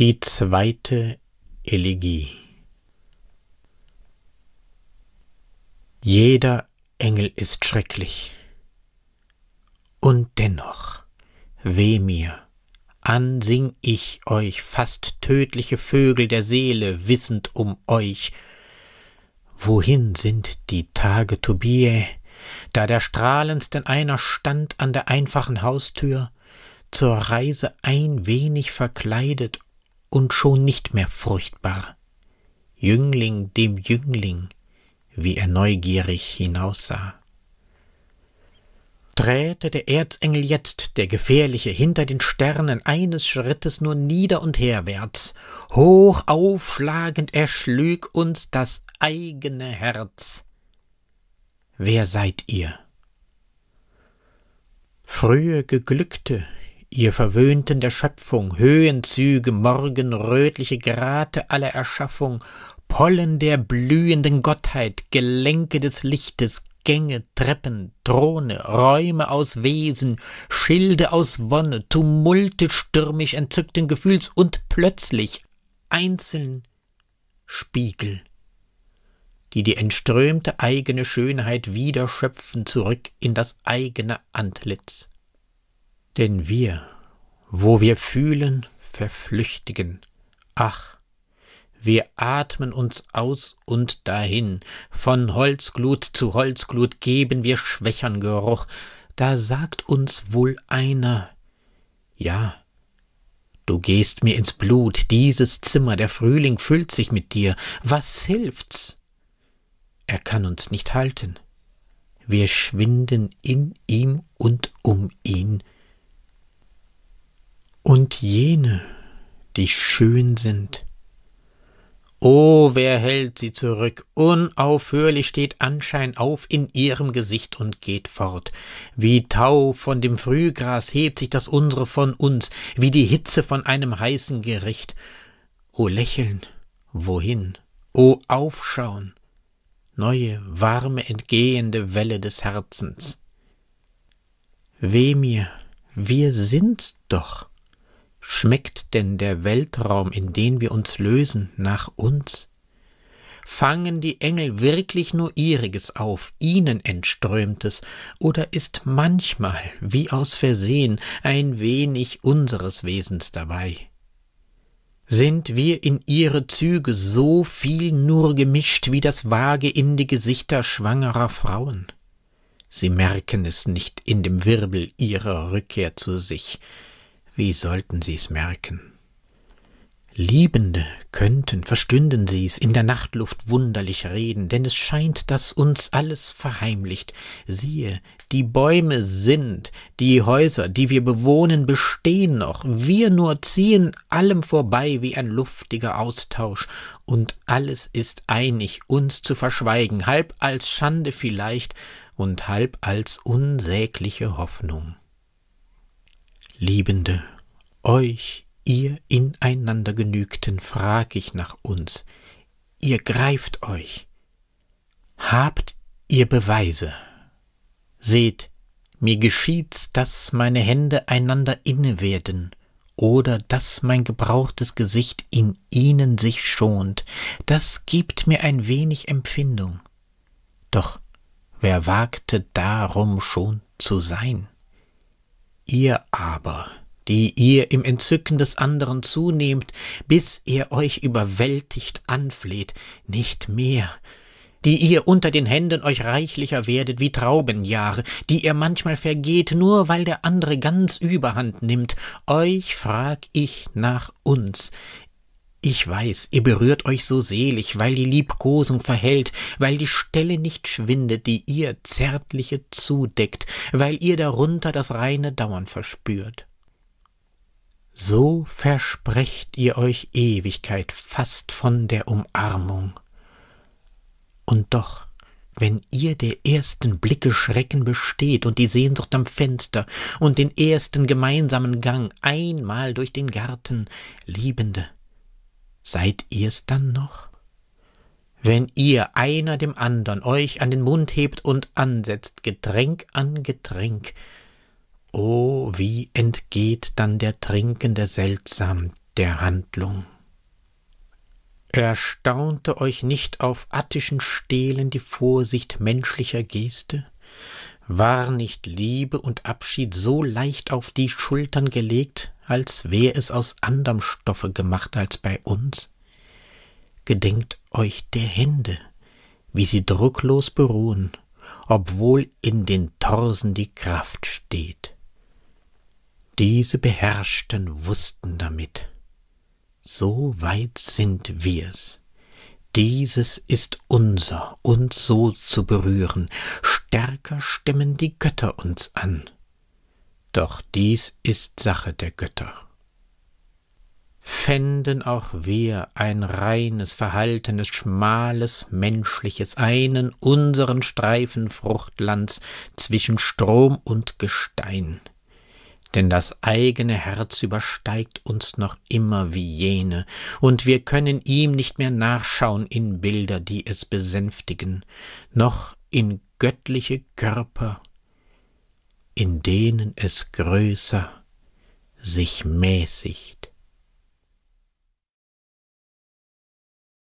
Die zweite Elegie Jeder Engel ist schrecklich, und dennoch, weh mir, ansing ich euch, fast tödliche Vögel der Seele, wissend um euch. Wohin sind die Tage Tobiä, da der strahlendste einer stand an der einfachen Haustür, zur Reise ein wenig verkleidet und schon nicht mehr furchtbar. Jüngling dem Jüngling, wie er neugierig hinaussah. Träte der Erzengel jetzt, der Gefährliche, hinter den Sternen eines Schrittes nur nieder und herwärts, hoch aufschlagend erschlüg uns das eigene Herz. Wer seid ihr? Frühe Geglückte, Ihr Verwöhnten der Schöpfung, Höhenzüge, morgenrötliche Grate aller Erschaffung, Pollen der blühenden Gottheit, Gelenke des Lichtes, Gänge, Treppen, Throne, Räume aus Wesen, Schilde aus Wonne, Tumulte stürmisch entzückten Gefühls und plötzlich einzeln Spiegel, die die entströmte eigene Schönheit wieder schöpfen zurück in das eigene Antlitz. Denn wir, wo wir fühlen, verflüchtigen. Ach, wir atmen uns aus und dahin, von Holzglut zu Holzglut geben wir schwächern Geruch, da sagt uns wohl einer, ja, Du gehst mir ins Blut, dieses Zimmer, der Frühling füllt sich mit dir, was hilft's? Er kann uns nicht halten. Wir schwinden in ihm und um ihn, und jene, die schön sind. Oh, wer hält sie zurück? Unaufhörlich steht Anschein auf in ihrem Gesicht und geht fort. Wie Tau von dem Frühgras hebt sich das unsere von uns, wie die Hitze von einem heißen Gericht. O Lächeln, wohin? O Aufschauen, neue, warme, entgehende Welle des Herzens. Weh mir, wir sind's doch. Schmeckt denn der Weltraum, in den wir uns lösen, nach uns? Fangen die Engel wirklich nur ihriges auf, ihnen entströmtes, oder ist manchmal, wie aus Versehen, ein wenig unseres Wesens dabei? Sind wir in ihre Züge so viel nur gemischt wie das Waage in die Gesichter schwangerer Frauen? Sie merken es nicht in dem Wirbel ihrer Rückkehr zu sich, wie sollten sie's merken? Liebende könnten, verstünden sie's, in der Nachtluft wunderlich reden, denn es scheint, daß uns alles verheimlicht. Siehe, die Bäume sind, die Häuser, die wir bewohnen, bestehen noch, wir nur ziehen allem vorbei wie ein luftiger Austausch, und alles ist einig, uns zu verschweigen, halb als Schande vielleicht und halb als unsägliche Hoffnung. Liebende, euch, ihr ineinander genügten, frag ich nach uns. Ihr greift euch. Habt ihr Beweise? Seht, mir geschieht's, dass meine Hände einander inne werden, oder dass mein gebrauchtes Gesicht in ihnen sich schont, das gibt mir ein wenig Empfindung. Doch wer wagte darum schon zu sein? Ihr aber, die ihr im Entzücken des anderen zunehmt, bis er euch überwältigt anfleht, nicht mehr, die ihr unter den Händen euch reichlicher werdet wie Traubenjahre, die ihr manchmal vergeht, nur weil der andere ganz Überhand nimmt, euch frag ich nach uns, ich weiß, ihr berührt euch so selig, weil die Liebkosung verhält, weil die Stelle nicht schwindet, die ihr zärtliche zudeckt, weil ihr darunter das reine Dauern verspürt. So versprecht ihr euch Ewigkeit fast von der Umarmung. Und doch, wenn ihr der ersten Blicke Schrecken besteht und die Sehnsucht am Fenster und den ersten gemeinsamen Gang einmal durch den Garten, Liebende, seid ihr's dann noch? Wenn ihr einer dem andern euch an den Mund hebt und ansetzt, Getränk an Getränk, o oh, wie entgeht dann der Trinkende seltsam der Handlung. Erstaunte euch nicht auf attischen Stelen die Vorsicht menschlicher Geste? War nicht Liebe und Abschied so leicht auf die Schultern gelegt, als wär es aus anderm Stoffe gemacht als bei uns? Gedenkt euch der Hände, wie sie drucklos beruhen, obwohl in den Torsen die Kraft steht. Diese Beherrschten wussten damit, so weit sind wir's. Dieses ist unser, uns so zu berühren, stärker stimmen die Götter uns an. Doch dies ist Sache der Götter. Fänden auch wir ein reines, verhaltenes, schmales, menschliches, einen unseren Streifen Fruchtlands zwischen Strom und Gestein, denn das eigene Herz übersteigt uns noch immer wie jene, und wir können ihm nicht mehr nachschauen in Bilder, die es besänftigen, noch in göttliche Körper, in denen es größer sich mäßigt